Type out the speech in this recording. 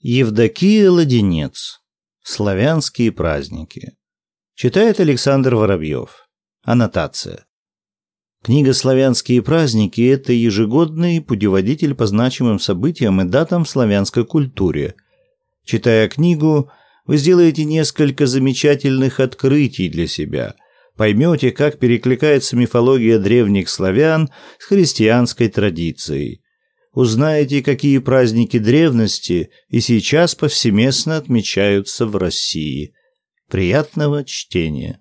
Евдокия Ладенец. Славянские праздники. Читает Александр Воробьев. Аннотация. Книга «Славянские праздники» – это ежегодный путеводитель по значимым событиям и датам в славянской культуре. Читая книгу, вы сделаете несколько замечательных открытий для себя. Поймете, как перекликается мифология древних славян с христианской традицией – узнаете, какие праздники древности и сейчас повсеместно отмечаются в России. Приятного чтения!